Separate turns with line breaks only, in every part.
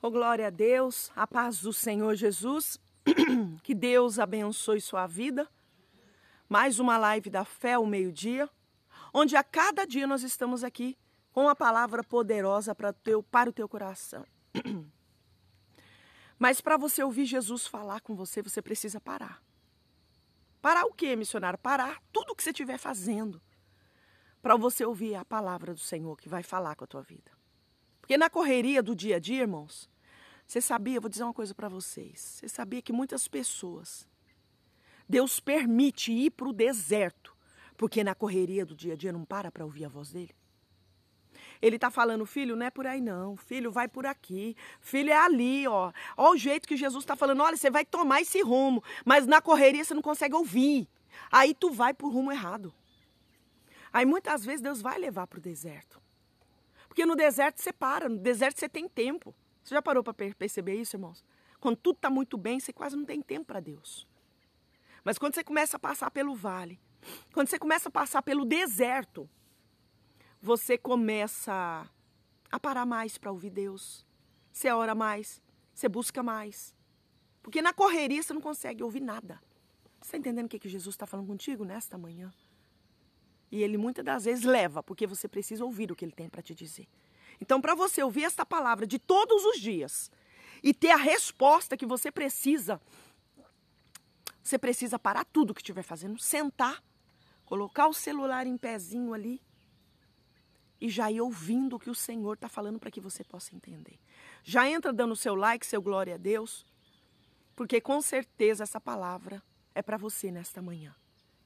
Oh, glória a Deus, a paz do Senhor Jesus, que Deus abençoe sua vida. Mais uma live da fé ao meio-dia, onde a cada dia nós estamos aqui com a palavra poderosa para, teu, para o teu coração. Mas para você ouvir Jesus falar com você, você precisa parar. Parar o que, missionário? Parar tudo o que você estiver fazendo para você ouvir a palavra do Senhor que vai falar com a tua vida. Porque na correria do dia a dia, irmãos, você sabia, vou dizer uma coisa para vocês. Você sabia que muitas pessoas Deus permite ir para o deserto, porque na correria do dia a dia não para para ouvir a voz dele. Ele está falando, filho, não é por aí não, filho, vai por aqui, filho, é ali, ó. Olha o jeito que Jesus está falando, olha, você vai tomar esse rumo, mas na correria você não consegue ouvir. Aí tu vai para o rumo errado. Aí muitas vezes Deus vai levar para o deserto. Porque no deserto você para, no deserto você tem tempo. Você já parou para perceber isso, irmãos? Quando tudo está muito bem, você quase não tem tempo para Deus. Mas quando você começa a passar pelo vale, quando você começa a passar pelo deserto, você começa a parar mais para ouvir Deus. Você ora mais, você busca mais. Porque na correria você não consegue ouvir nada. Você está entendendo o que, que Jesus está falando contigo nesta manhã? E ele muitas das vezes leva, porque você precisa ouvir o que ele tem para te dizer. Então, para você ouvir esta palavra de todos os dias e ter a resposta que você precisa, você precisa parar tudo que estiver fazendo, sentar, colocar o celular em pezinho ali e já ir ouvindo o que o Senhor está falando para que você possa entender. Já entra dando o seu like, seu glória a Deus, porque com certeza essa palavra é para você nesta manhã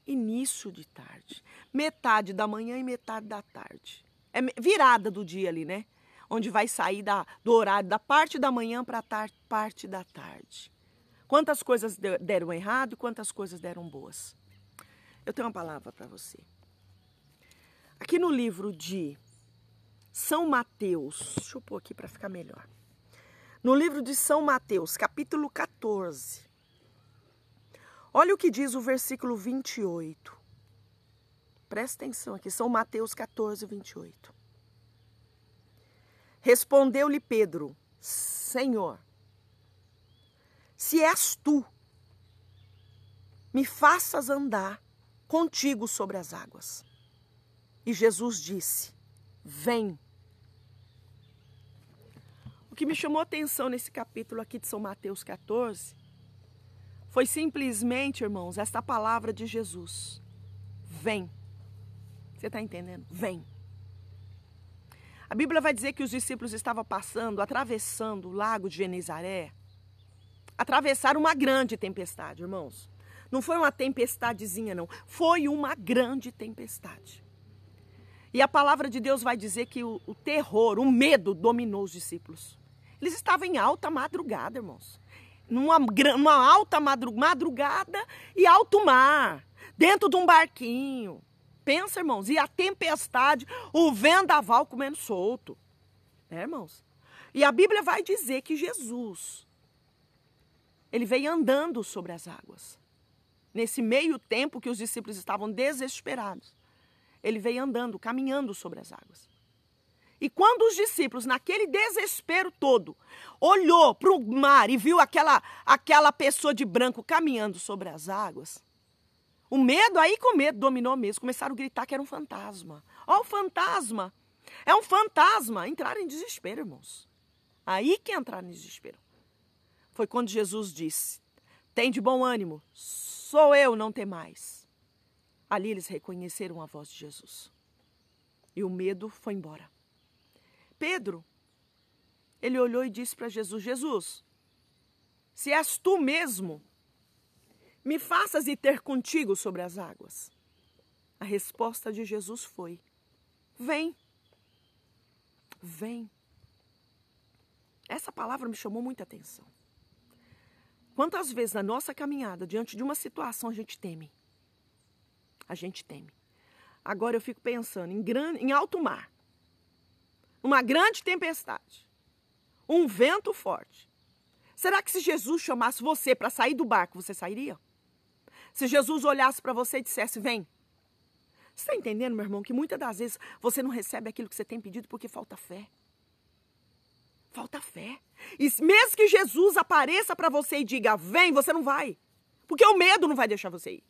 início de tarde, metade da manhã e metade da tarde. É virada do dia ali, né? Onde vai sair da, do horário da parte da manhã para a parte da tarde. Quantas coisas deram errado e quantas coisas deram boas. Eu tenho uma palavra para você. Aqui no livro de São Mateus, deixa eu pôr aqui para ficar melhor. No livro de São Mateus, capítulo 14, Olha o que diz o versículo 28. Presta atenção aqui, São Mateus 14, 28. Respondeu-lhe Pedro: Senhor, se és tu, me faças andar contigo sobre as águas. E Jesus disse: Vem. O que me chamou a atenção nesse capítulo aqui de São Mateus 14 foi simplesmente, irmãos, esta palavra de Jesus. Vem. Você está entendendo? Vem. A Bíblia vai dizer que os discípulos estavam passando, atravessando o lago de Genezaré, atravessaram uma grande tempestade, irmãos. Não foi uma tempestadezinha, não. Foi uma grande tempestade. E a palavra de Deus vai dizer que o, o terror, o medo dominou os discípulos. Eles estavam em alta madrugada, irmãos numa, numa alta madrugada e alto mar, dentro de um barquinho. Pensa, irmãos, e a tempestade, o vendaval comendo solto. é irmãos? E a Bíblia vai dizer que Jesus, ele veio andando sobre as águas. Nesse meio tempo que os discípulos estavam desesperados, ele veio andando, caminhando sobre as águas. E quando os discípulos, naquele desespero todo, olhou para o mar e viu aquela, aquela pessoa de branco caminhando sobre as águas, o medo, aí com medo, dominou mesmo. Começaram a gritar que era um fantasma. Ó, o fantasma! É um fantasma! Entraram em desespero, irmãos. Aí que entraram em desespero. Foi quando Jesus disse: Tem de bom ânimo, sou eu, não tem mais. Ali eles reconheceram a voz de Jesus. E o medo foi embora. Pedro, ele olhou e disse para Jesus: Jesus, se és tu mesmo, me faças e ter contigo sobre as águas. A resposta de Jesus foi: Vem, vem. Essa palavra me chamou muita atenção. Quantas vezes na nossa caminhada, diante de uma situação, a gente teme? A gente teme. Agora eu fico pensando em, em alto mar uma grande tempestade, um vento forte. Será que se Jesus chamasse você para sair do barco, você sairia? Se Jesus olhasse para você e dissesse: Vem. Você está entendendo, meu irmão, que muitas das vezes você não recebe aquilo que você tem pedido porque falta fé. Falta fé. E mesmo que Jesus apareça para você e diga: Vem, você não vai. Porque o medo não vai deixar você ir.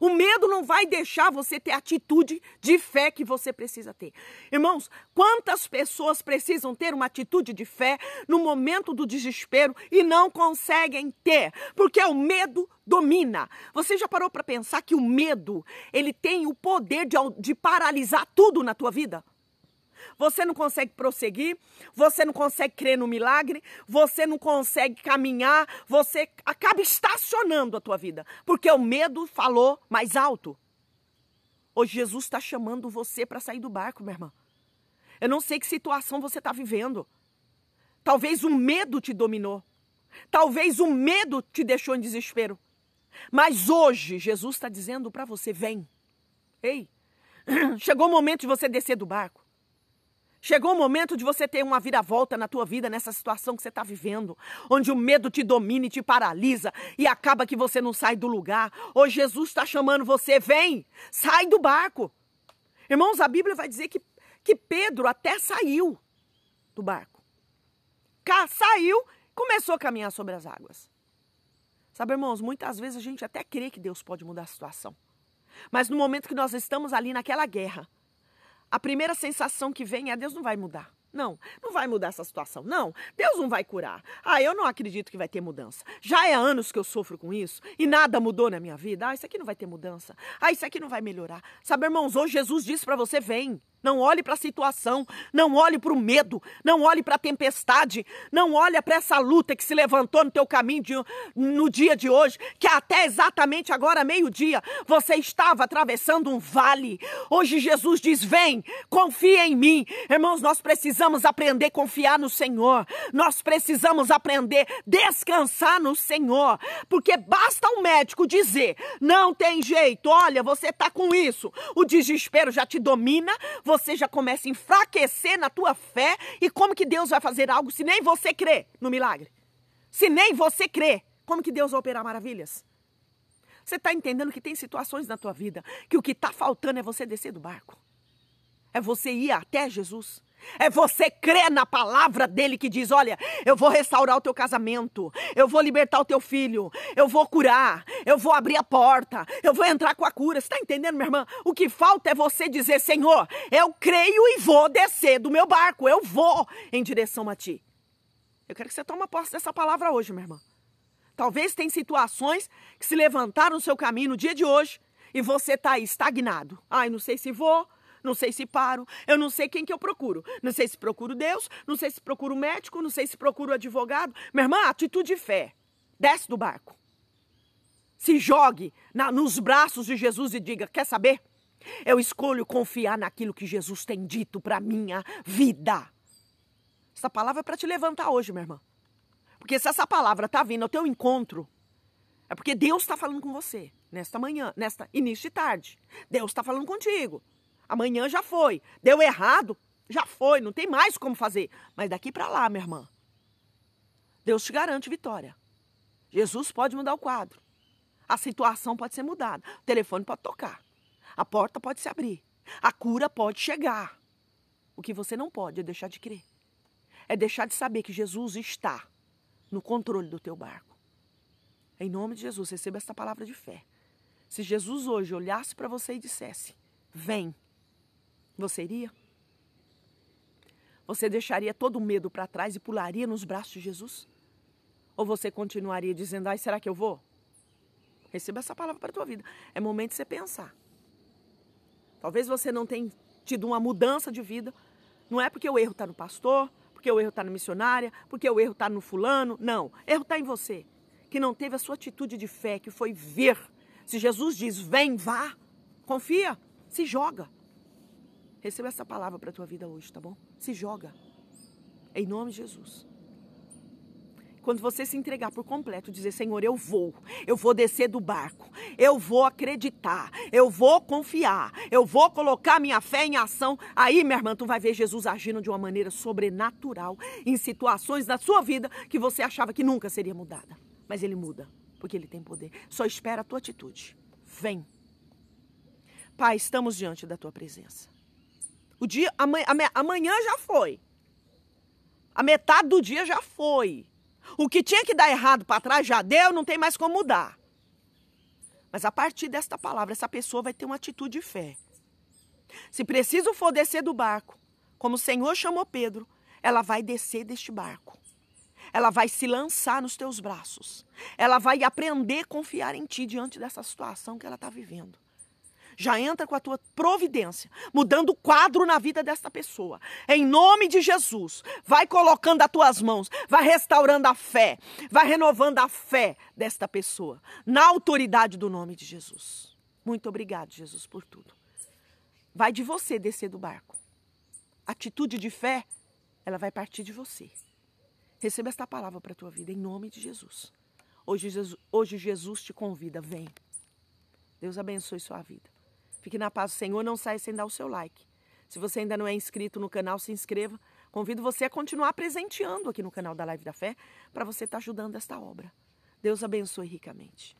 O medo não vai deixar você ter a atitude de fé que você precisa ter. Irmãos, quantas pessoas precisam ter uma atitude de fé no momento do desespero e não conseguem ter, porque o medo domina. Você já parou para pensar que o medo, ele tem o poder de, de paralisar tudo na tua vida? você não consegue prosseguir, você não consegue crer no milagre, você não consegue caminhar, você acaba estacionando a tua vida, porque o medo falou mais alto. Hoje Jesus está chamando você para sair do barco, minha irmã. Eu não sei que situação você está vivendo. Talvez o medo te dominou. Talvez o medo te deixou em desespero. Mas hoje Jesus está dizendo para você: vem. Ei, chegou o momento de você descer do barco. Chegou o momento de você ter uma viravolta na tua vida, nessa situação que você está vivendo, onde o medo te domina e te paralisa e acaba que você não sai do lugar. Ou Jesus está chamando você, vem, sai do barco. Irmãos, a Bíblia vai dizer que, que Pedro até saiu do barco. Cá, saiu, começou a caminhar sobre as águas. Sabe, irmãos, muitas vezes a gente até crê que Deus pode mudar a situação. Mas no momento que nós estamos ali naquela guerra, a primeira sensação que vem é: Deus não vai mudar. Não, não vai mudar essa situação. Não, Deus não vai curar. Ah, eu não acredito que vai ter mudança. Já é anos que eu sofro com isso e nada mudou na minha vida. Ah, isso aqui não vai ter mudança. Ah, isso aqui não vai melhorar. Sabe, irmãos, hoje Jesus disse para você: vem. Não olhe para a situação, não olhe para o medo, não olhe para a tempestade, não olhe para essa luta que se levantou no teu caminho de, no dia de hoje, que até exatamente agora, meio-dia, você estava atravessando um vale. Hoje Jesus diz: "Vem, confia em mim". Irmãos, nós precisamos aprender a confiar no Senhor. Nós precisamos aprender a descansar no Senhor, porque basta um médico dizer: "Não tem jeito, olha, você está com isso". O desespero já te domina, você já começa a enfraquecer na tua fé. E como que Deus vai fazer algo se nem você crê no milagre? Se nem você crê, como que Deus vai operar maravilhas? Você está entendendo que tem situações na tua vida que o que está faltando é você descer do barco, é você ir até Jesus. É você crer na palavra dele que diz: Olha, eu vou restaurar o teu casamento, eu vou libertar o teu filho, eu vou curar, eu vou abrir a porta, eu vou entrar com a cura. Você está entendendo, minha irmã? O que falta é você dizer: Senhor, eu creio e vou descer do meu barco, eu vou em direção a ti. Eu quero que você tome posse dessa palavra hoje, minha irmã. Talvez tenha situações que se levantaram no seu caminho no dia de hoje e você está estagnado. Ai, não sei se vou, não sei se paro, eu não sei quem que eu procuro. Não sei se procuro Deus, não sei se procuro médico, não sei se procuro advogado. Minha irmã, atitude de fé. Desce do barco. Se jogue na, nos braços de Jesus e diga: quer saber? Eu escolho confiar naquilo que Jesus tem dito para minha vida. Essa palavra é para te levantar hoje, minha irmã. Porque se essa palavra tá vindo ao teu encontro, é porque Deus está falando com você nesta manhã, nesta início de tarde. Deus está falando contigo. Amanhã já foi. Deu errado, já foi, não tem mais como fazer. Mas daqui para lá, minha irmã, Deus te garante vitória. Jesus pode mudar o quadro. A situação pode ser mudada. O telefone pode tocar. A porta pode se abrir. A cura pode chegar. O que você não pode é deixar de crer. É deixar de saber que Jesus está no controle do teu barco. Em nome de Jesus, receba esta palavra de fé. Se Jesus hoje olhasse para você e dissesse: Vem, você iria? Você deixaria todo o medo para trás e pularia nos braços de Jesus? Ou você continuaria dizendo, ai, será que eu vou? Receba essa palavra para a tua vida. É momento de você pensar. Talvez você não tenha tido uma mudança de vida. Não é porque o erro está no pastor, porque o erro está na missionária, porque o erro está no fulano. Não, erro está em você, que não teve a sua atitude de fé, que foi ver. Se Jesus diz, vem, vá, confia, se joga. Receba essa palavra para a tua vida hoje, tá bom? Se joga. Em nome de Jesus. Quando você se entregar por completo, dizer: Senhor, eu vou, eu vou descer do barco, eu vou acreditar, eu vou confiar, eu vou colocar minha fé em ação. Aí, minha irmã, tu vai ver Jesus agindo de uma maneira sobrenatural em situações da sua vida que você achava que nunca seria mudada. Mas ele muda, porque ele tem poder. Só espera a tua atitude. Vem. Pai, estamos diante da tua presença. O dia, amanhã, amanhã já foi. A metade do dia já foi. O que tinha que dar errado para trás já deu, não tem mais como mudar. Mas a partir desta palavra, essa pessoa vai ter uma atitude de fé. Se preciso for descer do barco, como o Senhor chamou Pedro, ela vai descer deste barco. Ela vai se lançar nos teus braços. Ela vai aprender a confiar em ti diante dessa situação que ela está vivendo já entra com a tua providência, mudando o quadro na vida desta pessoa. Em nome de Jesus, vai colocando as tuas mãos, vai restaurando a fé, vai renovando a fé desta pessoa, na autoridade do nome de Jesus. Muito obrigado, Jesus, por tudo. Vai de você descer do barco. Atitude de fé, ela vai partir de você. Receba esta palavra para a tua vida, em nome de Jesus. Hoje, Jesus. hoje Jesus te convida, vem. Deus abençoe sua vida. Fique na paz do Senhor, não saia sem dar o seu like. Se você ainda não é inscrito no canal, se inscreva. Convido você a continuar presenteando aqui no canal da Live da Fé para você estar tá ajudando esta obra. Deus abençoe ricamente.